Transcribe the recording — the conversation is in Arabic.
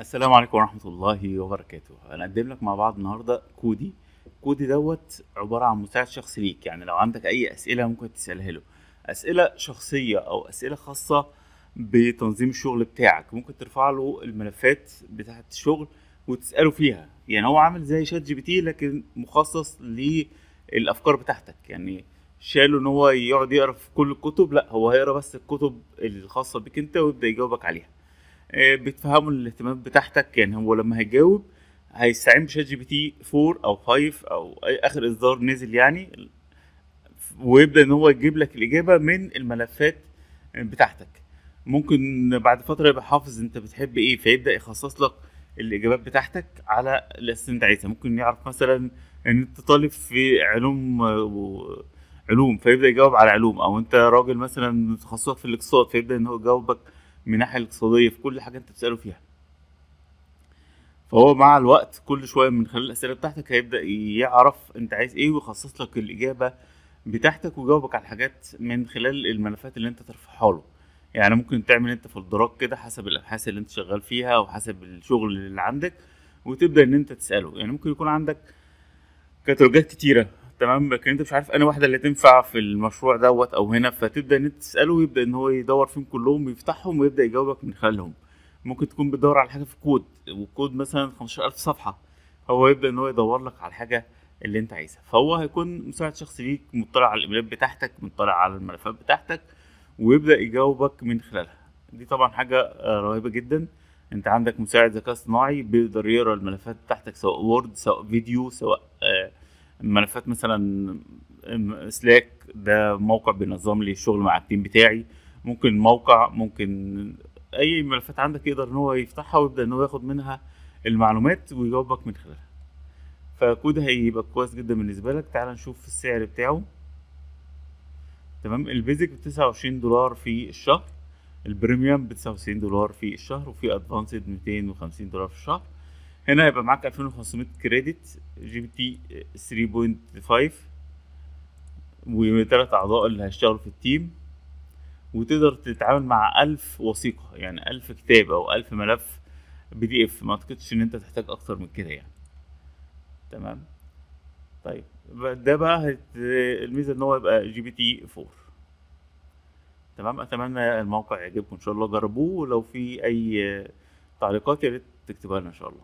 السلام عليكم ورحمة الله وبركاته هنقدم لك مع بعض النهاردة كودي كودي دوت عبارة عن مساعد شخصي ليك يعني لو عندك أي أسئلة ممكن تسألها له أسئلة شخصية أو أسئلة خاصة بتنظيم الشغل بتاعك ممكن ترفع له الملفات بتاعة الشغل وتسأله فيها يعني هو عامل زي شات جي بي تي لكن مخصص للأفكار بتاعتك يعني شاله ان هو يقعد يقرا في كل الكتب لا هو هيقرا بس الكتب الخاصه بك انت ويبدا يجاوبك عليها آه، بيتفهموا الاهتمامات بتاعتك يعني هو لما هيجاوب هيستعين بشات جي بي تي 4 او 5 او اي اخر اصدار نزل يعني ويبدا ان هو يجيب لك الاجابه من الملفات بتاعتك ممكن بعد فتره يبقى حافظ انت بتحب ايه فيبدا يخصص لك الاجابات بتاعتك على الاسئله اللي انت عايزها ممكن يعرف مثلا ان انت طالب في علوم علوم فيبدا يجاوب على علوم او انت راجل مثلا متخصص في الاقتصاد فيبدا ان هو يجاوبك من الناحيه الاقتصاديه في كل حاجه انت بتساله فيها فهو مع الوقت كل شويه من خلال الاسئله بتاعتك هيبدا يعرف انت عايز ايه ويخصص لك الاجابه بتاعتك ويجاوبك على الحاجات من خلال الملفات اللي انت ترفعها له يعني ممكن تعمل انت الدراك كده حسب الابحاث اللي انت شغال فيها وحسب الشغل اللي عندك وتبدا ان انت تساله يعني ممكن يكون عندك كتالوجات كتيره تمام لكن انت مش عارف انا واحده اللي تنفع في المشروع دوت او هنا فتبدا ان انت تساله يبدا ان هو يدور فيهم كلهم ويفتحهم ويبدا يجاوبك من خلالهم ممكن تكون بتدور على حاجه في كود والكود مثلا 15000 صفحه هو يبدا ان هو يدور لك على الحاجه اللي انت عايزها فهو هيكون مساعد شخصي ليك مطلع على الايميلات بتاعتك مطلع على الملفات بتاعتك ويبدا يجاوبك من خلالها دي طبعا حاجه آه، رهيبه جدا انت عندك مساعد ذكاء اصطناعي بيقدر يقرا الملفات بتاعتك سواء وورد سواء فيديو سواء آه، ملفات مثلا سلاك ده موقع بينظم لي الشغل مع التيم بتاعي ممكن موقع ممكن اي ملفات عندك يقدر ان هو يفتحها ويبدا ان هو ياخد منها المعلومات ويجاوبك من خلالها فكود هيبقى كويس جدا بالنسبه لك تعال نشوف السعر بتاعه تمام البيزك ب 29 دولار في الشهر البريميوم ب 99 دولار في الشهر وفي ادفانسد 250 دولار في الشهر هنا هيبقى معاك 2500 كريدت جي بي تي 3.5 وثلاث اعضاء اللي هيشتغلوا في التيم وتقدر تتعامل مع 1000 وثيقه يعني 1000 كتاب او 1000 ملف بي دي اف ما اعتقدش ان انت تحتاج اكتر من كده يعني تمام طيب ده بقى الميزه ان هو يبقى جي بي تي 4 تمام اتمنى الموقع يعجبكم ان شاء الله جربوه ولو في اي تعليقات يا ريت تكتبها لنا ان شاء الله